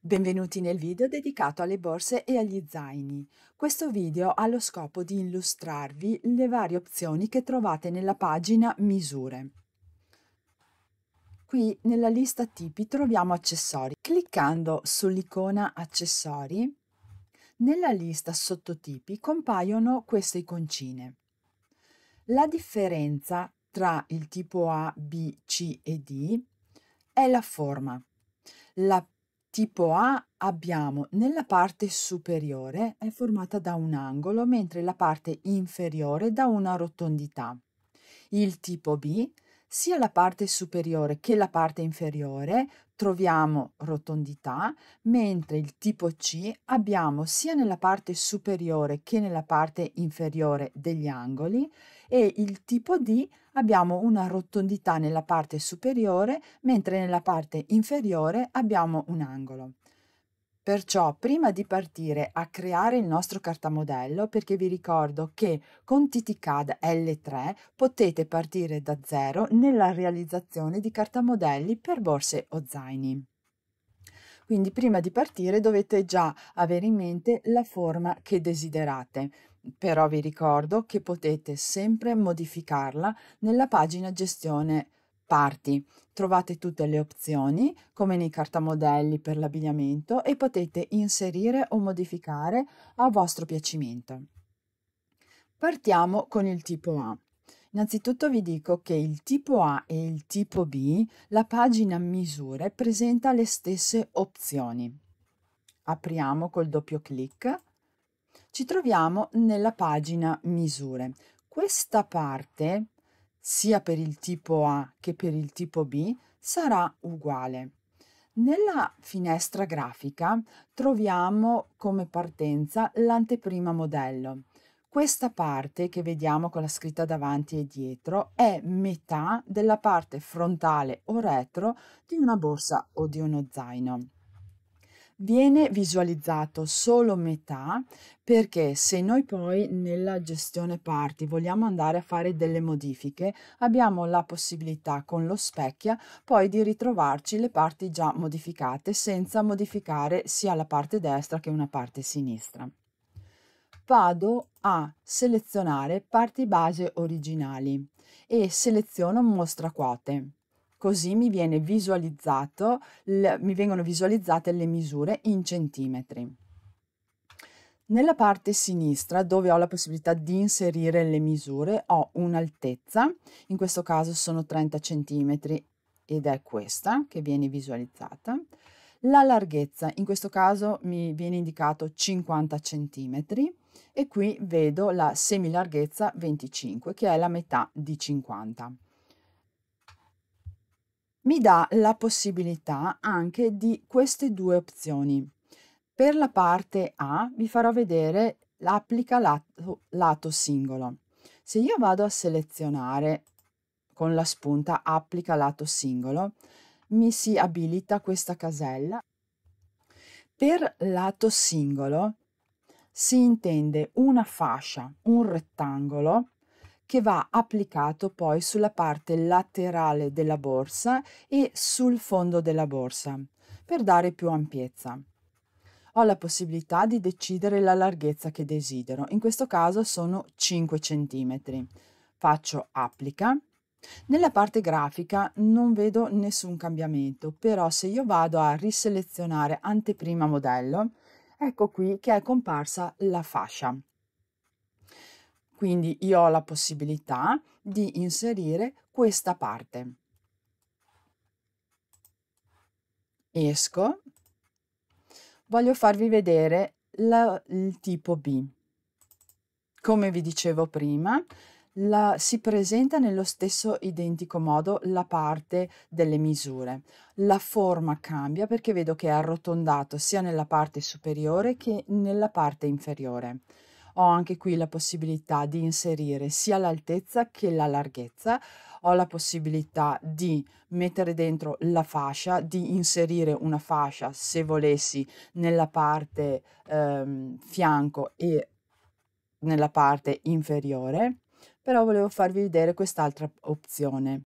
Benvenuti nel video dedicato alle borse e agli zaini. Questo video ha lo scopo di illustrarvi le varie opzioni che trovate nella pagina Misure. Qui nella lista tipi troviamo accessori. Cliccando sull'icona Accessori, nella lista sottotipi compaiono queste iconcine. La differenza tra il tipo A, B, C e D è la forma. La tipo A abbiamo nella parte superiore è formata da un angolo, mentre la parte inferiore da una rotondità. Il tipo B, sia la parte superiore che la parte inferiore troviamo rotondità, mentre il tipo C abbiamo sia nella parte superiore che nella parte inferiore degli angoli e il tipo D abbiamo una rotondità nella parte superiore, mentre nella parte inferiore abbiamo un angolo. Perciò prima di partire a creare il nostro cartamodello, perché vi ricordo che con TTCAD L3 potete partire da zero nella realizzazione di cartamodelli per borse o zaini. Quindi prima di partire dovete già avere in mente la forma che desiderate però vi ricordo che potete sempre modificarla nella pagina gestione parti. Trovate tutte le opzioni, come nei cartamodelli per l'abbigliamento, e potete inserire o modificare a vostro piacimento. Partiamo con il tipo A. Innanzitutto vi dico che il tipo A e il tipo B, la pagina misure presenta le stesse opzioni. Apriamo col doppio clic ci troviamo nella pagina misure. Questa parte, sia per il tipo A che per il tipo B, sarà uguale. Nella finestra grafica troviamo come partenza l'anteprima modello. Questa parte che vediamo con la scritta davanti e dietro è metà della parte frontale o retro di una borsa o di uno zaino viene visualizzato solo metà perché se noi poi nella gestione parti vogliamo andare a fare delle modifiche, abbiamo la possibilità con lo specchia poi di ritrovarci le parti già modificate senza modificare sia la parte destra che una parte sinistra. Vado a selezionare parti base originali e seleziono mostra quote così mi, viene visualizzato, le, mi vengono visualizzate le misure in centimetri. Nella parte sinistra, dove ho la possibilità di inserire le misure, ho un'altezza, in questo caso sono 30 cm ed è questa che viene visualizzata. La larghezza, in questo caso mi viene indicato 50 cm e qui vedo la semilarghezza 25, che è la metà di 50 mi dà la possibilità anche di queste due opzioni. Per la parte A vi farò vedere l'applica lato, lato singolo. Se io vado a selezionare con la spunta applica lato singolo, mi si abilita questa casella. Per lato singolo si intende una fascia, un rettangolo che va applicato poi sulla parte laterale della borsa e sul fondo della borsa per dare più ampiezza. Ho la possibilità di decidere la larghezza che desidero, in questo caso sono 5 cm. Faccio applica. Nella parte grafica non vedo nessun cambiamento, però se io vado a riselezionare anteprima modello, ecco qui che è comparsa la fascia. Quindi io ho la possibilità di inserire questa parte. Esco. Voglio farvi vedere la, il tipo B. Come vi dicevo prima, la, si presenta nello stesso identico modo la parte delle misure. La forma cambia perché vedo che è arrotondato sia nella parte superiore che nella parte inferiore ho anche qui la possibilità di inserire sia l'altezza che la larghezza, ho la possibilità di mettere dentro la fascia, di inserire una fascia se volessi nella parte ehm, fianco e nella parte inferiore, però volevo farvi vedere quest'altra opzione.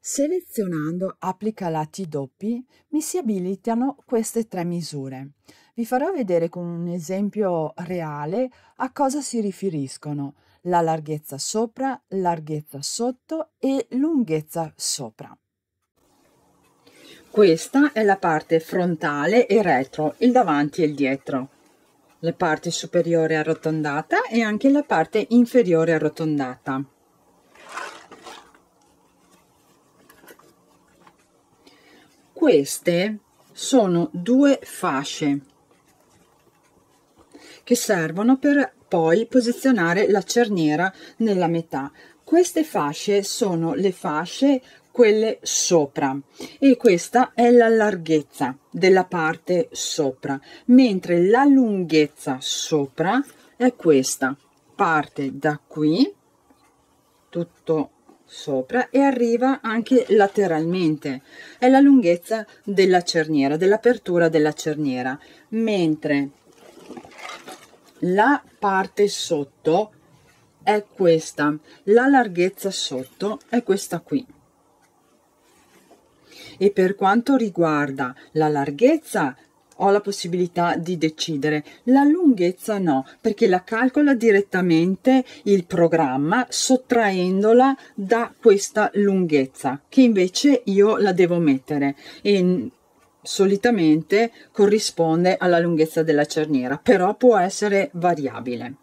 Selezionando applica lati doppi mi si abilitano queste tre misure. Vi farò vedere con un esempio reale a cosa si riferiscono la larghezza sopra, larghezza sotto e lunghezza sopra. Questa è la parte frontale e retro, il davanti e il dietro. La parte superiore arrotondata e anche la parte inferiore arrotondata. Queste sono due fasce che servono per poi posizionare la cerniera nella metà. Queste fasce sono le fasce quelle sopra e questa è la larghezza della parte sopra, mentre la lunghezza sopra è questa, parte da qui tutto sopra e arriva anche lateralmente è la lunghezza della cerniera dell'apertura della cerniera mentre la parte sotto è questa la larghezza sotto è questa qui e per quanto riguarda la larghezza ho la possibilità di decidere la lunghezza no perché la calcola direttamente il programma sottraendola da questa lunghezza che invece io la devo mettere e solitamente corrisponde alla lunghezza della cerniera, però può essere variabile.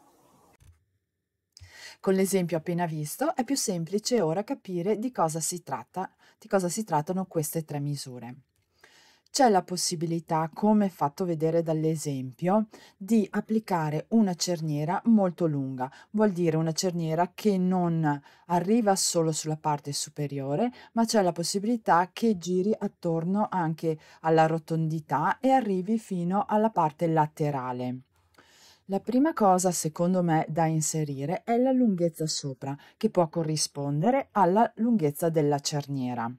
Con l'esempio appena visto è più semplice ora capire di cosa si tratta, di cosa si trattano queste tre misure c'è la possibilità, come fatto vedere dall'esempio, di applicare una cerniera molto lunga, vuol dire una cerniera che non arriva solo sulla parte superiore, ma c'è la possibilità che giri attorno anche alla rotondità e arrivi fino alla parte laterale. La prima cosa, secondo me, da inserire è la lunghezza sopra, che può corrispondere alla lunghezza della cerniera.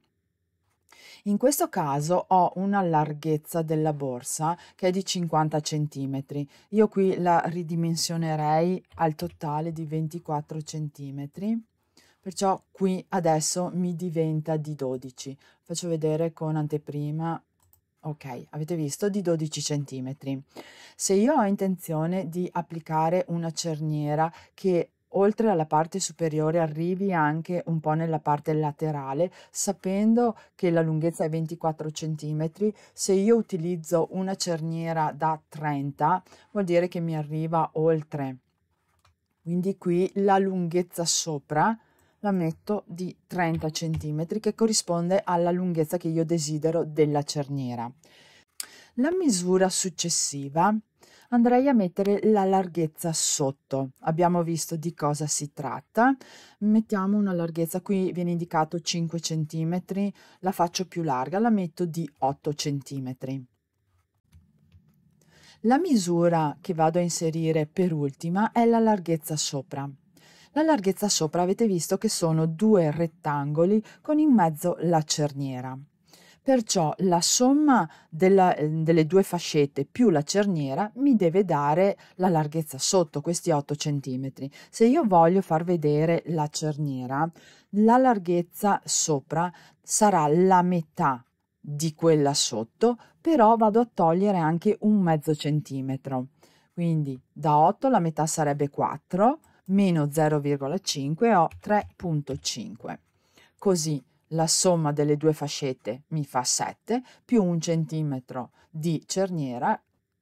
In questo caso ho una larghezza della borsa che è di 50 cm. Io qui la ridimensionerei al totale di 24 cm. Perciò qui adesso mi diventa di 12. Faccio vedere con anteprima. Ok, avete visto di 12 cm. Se io ho intenzione di applicare una cerniera che oltre alla parte superiore arrivi anche un po' nella parte laterale, sapendo che la lunghezza è 24 cm, se io utilizzo una cerniera da 30 vuol dire che mi arriva oltre. Quindi qui la lunghezza sopra la metto di 30 cm che corrisponde alla lunghezza che io desidero della cerniera. La misura successiva andrei a mettere la larghezza sotto. Abbiamo visto di cosa si tratta. Mettiamo una larghezza, qui viene indicato 5 cm, la faccio più larga, la metto di 8 cm. La misura che vado a inserire per ultima è la larghezza sopra. La larghezza sopra avete visto che sono due rettangoli con in mezzo la cerniera. Perciò la somma della, ehm, delle due fascette più la cerniera mi deve dare la larghezza sotto questi 8 cm. Se io voglio far vedere la cerniera, la larghezza sopra sarà la metà di quella sotto, però vado a togliere anche un mezzo centimetro. Quindi da 8 la metà sarebbe 4, meno 0,5 ho 3,5. Così la somma delle due fascette mi fa 7 più un centimetro di cerniera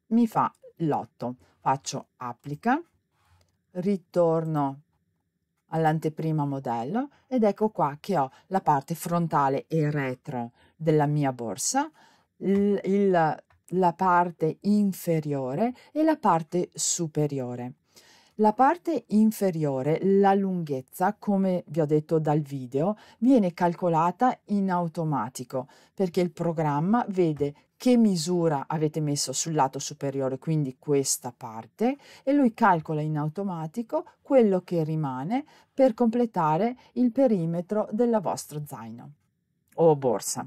mi fa l'8. Faccio applica, ritorno all'anteprima modello ed ecco qua che ho la parte frontale e retro della mia borsa, il, la parte inferiore e la parte superiore. La parte inferiore, la lunghezza, come vi ho detto dal video, viene calcolata in automatico perché il programma vede che misura avete messo sul lato superiore, quindi questa parte, e lui calcola in automatico quello che rimane per completare il perimetro della vostra zaino o borsa.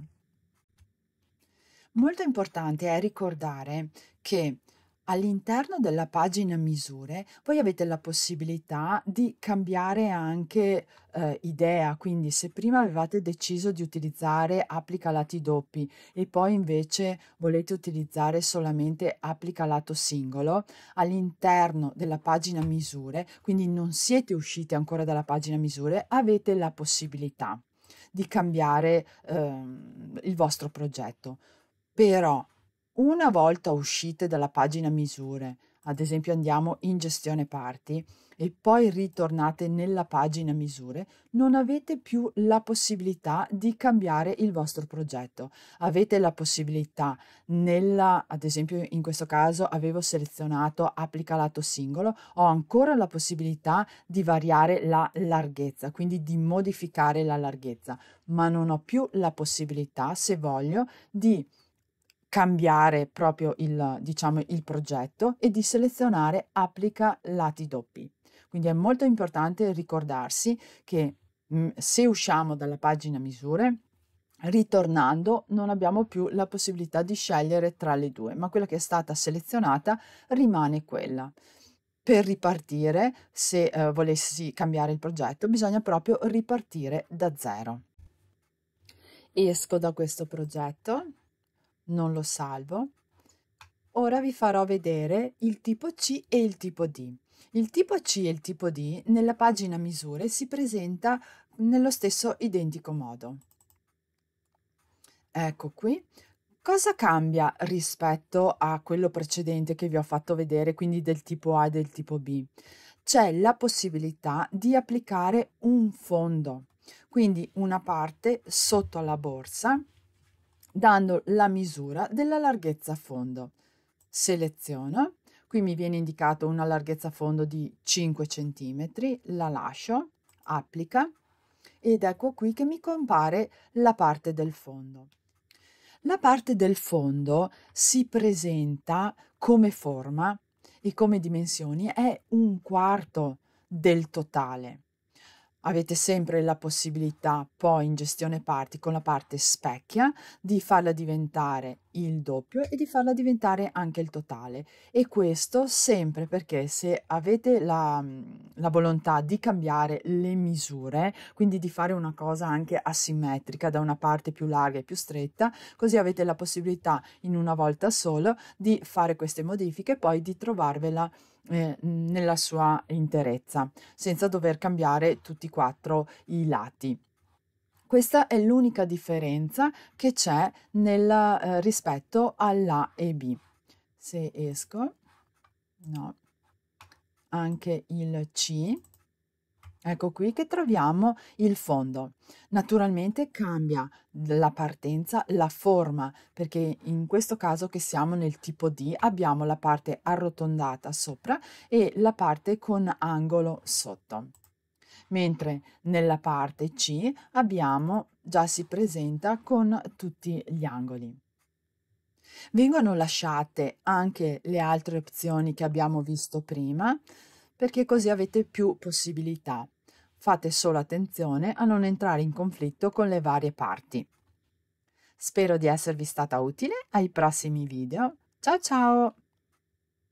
Molto importante è ricordare che All'interno della pagina misure voi avete la possibilità di cambiare anche eh, idea, quindi se prima avevate deciso di utilizzare applica lati doppi e poi invece volete utilizzare solamente applica lato singolo, all'interno della pagina misure, quindi non siete usciti ancora dalla pagina misure, avete la possibilità di cambiare eh, il vostro progetto. Però una volta uscite dalla pagina misure, ad esempio andiamo in gestione parti e poi ritornate nella pagina misure, non avete più la possibilità di cambiare il vostro progetto. Avete la possibilità nella, ad esempio in questo caso avevo selezionato applica lato singolo, ho ancora la possibilità di variare la larghezza, quindi di modificare la larghezza, ma non ho più la possibilità, se voglio, di cambiare proprio il, diciamo, il progetto e di selezionare applica lati doppi. Quindi è molto importante ricordarsi che mh, mm, se usciamo dalla pagina misure, ritornando non abbiamo più la possibilità di scegliere tra le due, ma quella che è stata selezionata rimane quella. Per ripartire, se eh, volessi cambiare il progetto, bisogna proprio ripartire da zero. Esco da questo progetto, non lo salvo. Ora vi farò vedere il tipo C e il tipo D. Il tipo C e il tipo D nella pagina misure si presenta nello stesso identico modo. Ecco qui. Cosa cambia rispetto a quello precedente che vi ho fatto vedere, quindi del tipo A e del tipo B? C'è la possibilità di applicare un fondo, quindi una parte sotto la borsa dando la misura della larghezza a fondo. Seleziono, qui mi viene indicato una larghezza a fondo di 5 cm, la lascio, applica ed ecco qui che mi compare la parte del fondo. La parte del fondo si presenta come forma e come dimensioni è un quarto del totale avete sempre la possibilità poi in gestione parti con la parte specchia di farla diventare il doppio e di farla diventare anche il totale. E questo sempre perché se avete la, mm, la volontà di cambiare le misure, quindi di fare una cosa anche asimmetrica, da una parte più larga e più stretta, così avete la possibilità in una volta solo di fare queste modifiche e poi di trovarvela eh, nella sua interezza, senza dover cambiare tutti e quattro i lati. Questa è l'unica differenza che c'è nel, eh, rispetto all'A e B. Se esco, no, anche il C, ecco qui che troviamo il fondo. Naturalmente cambia la partenza, la forma, perché in questo caso che siamo nel tipo D abbiamo la parte arrotondata sopra e la parte con angolo sotto mentre nella parte C abbiamo già si presenta con tutti gli angoli. Vengono lasciate anche le altre opzioni che abbiamo visto prima, perché così avete più possibilità. Fate solo attenzione a non entrare in conflitto con le varie parti. Spero di esservi stata utile ai prossimi video. Ciao ciao!